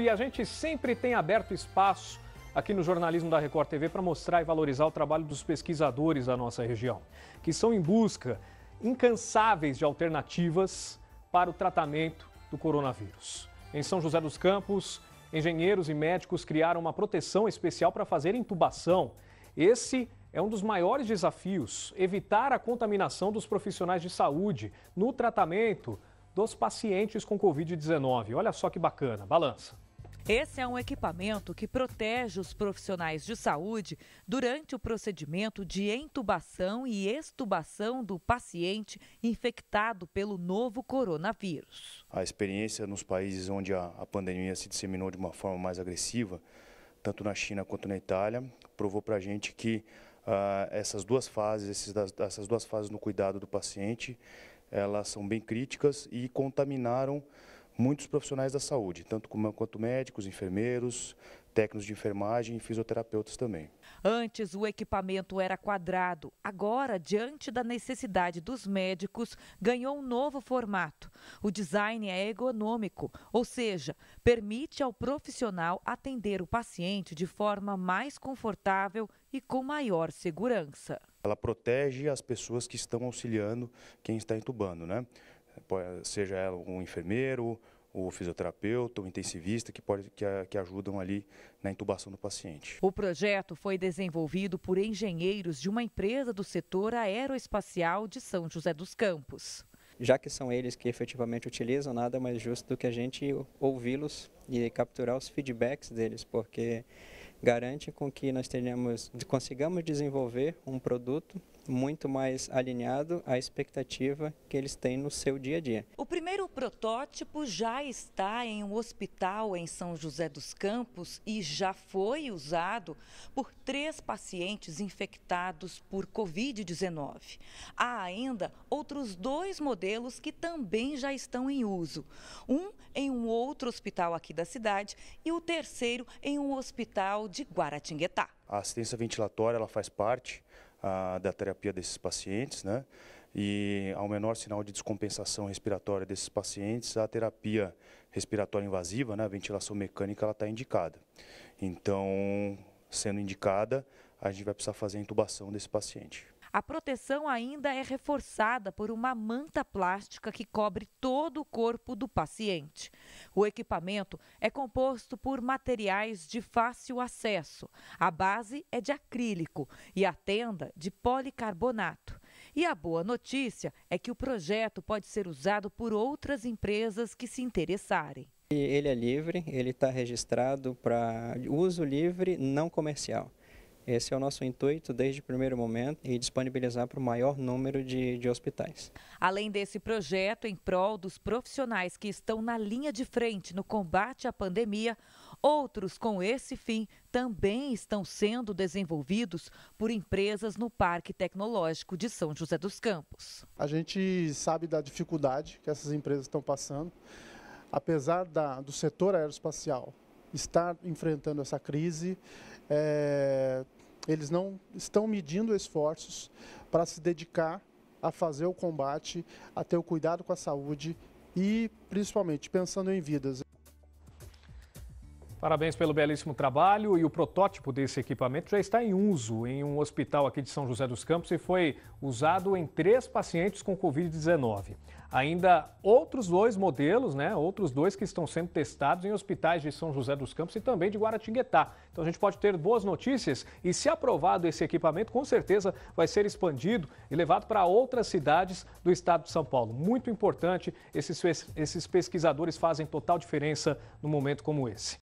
E a gente sempre tem aberto espaço aqui no jornalismo da Record TV para mostrar e valorizar o trabalho dos pesquisadores da nossa região, que são em busca incansáveis de alternativas para o tratamento do coronavírus. Em São José dos Campos, engenheiros e médicos criaram uma proteção especial para fazer intubação. Esse é um dos maiores desafios, evitar a contaminação dos profissionais de saúde no tratamento dos pacientes com Covid-19. Olha só que bacana, balança. Esse é um equipamento que protege os profissionais de saúde durante o procedimento de entubação e extubação do paciente infectado pelo novo coronavírus. A experiência nos países onde a pandemia se disseminou de uma forma mais agressiva, tanto na China quanto na Itália, provou para a gente que ah, essas duas fases, essas duas fases no cuidado do paciente, elas são bem críticas e contaminaram muitos profissionais da saúde, tanto como, quanto médicos, enfermeiros, técnicos de enfermagem e fisioterapeutas também. Antes o equipamento era quadrado, agora, diante da necessidade dos médicos, ganhou um novo formato. O design é ergonômico, ou seja, permite ao profissional atender o paciente de forma mais confortável e com maior segurança. Ela protege as pessoas que estão auxiliando quem está entubando, né? seja ela um enfermeiro, o fisioterapeuta, o intensivista que, pode, que, que, ajudam ali na intubação do paciente. O projeto foi desenvolvido por engenheiros de uma empresa do setor aeroespacial de São José dos Campos. Já que são eles que efetivamente utilizam, nada mais justo do que a gente ouvi-los e capturar os feedbacks deles, porque garante com que nós tenhamos, consigamos desenvolver um produto muito mais alinhado à expectativa que eles têm no seu dia a dia. O primeiro protótipo já está em um hospital em São José dos Campos e já foi usado por três pacientes infectados por Covid-19. Há ainda outros dois modelos que também já estão em uso: um em um outro hospital aqui da cidade e o terceiro em um hospital de Guaratinguetá. A assistência ventilatória ela faz parte a, da terapia desses pacientes, né? E ao menor sinal de descompensação respiratória desses pacientes, a terapia respiratória invasiva, né, a ventilação mecânica, ela está indicada. Então, sendo indicada, a gente vai precisar fazer a intubação desse paciente. A proteção ainda é reforçada por uma manta plástica que cobre todo o corpo do paciente. O equipamento é composto por materiais de fácil acesso. A base é de acrílico e a tenda de policarbonato. E a boa notícia é que o projeto pode ser usado por outras empresas que se interessarem. Ele é livre, ele está registrado para uso livre não comercial. Esse é o nosso intuito desde o primeiro momento e disponibilizar para o maior número de, de hospitais. Além desse projeto, em prol dos profissionais que estão na linha de frente no combate à pandemia, outros com esse fim também estão sendo desenvolvidos por empresas no Parque Tecnológico de São José dos Campos. A gente sabe da dificuldade que essas empresas estão passando, apesar da, do setor aeroespacial estar enfrentando essa crise, é, eles não estão medindo esforços para se dedicar a fazer o combate, a ter o cuidado com a saúde e, principalmente, pensando em vidas. Parabéns pelo belíssimo trabalho e o protótipo desse equipamento já está em uso em um hospital aqui de São José dos Campos e foi usado em três pacientes com Covid-19. Ainda outros dois modelos, né? Outros dois que estão sendo testados em hospitais de São José dos Campos e também de Guaratinguetá. Então a gente pode ter boas notícias e se aprovado esse equipamento, com certeza vai ser expandido e levado para outras cidades do estado de São Paulo. Muito importante, esses, esses pesquisadores fazem total diferença num momento como esse.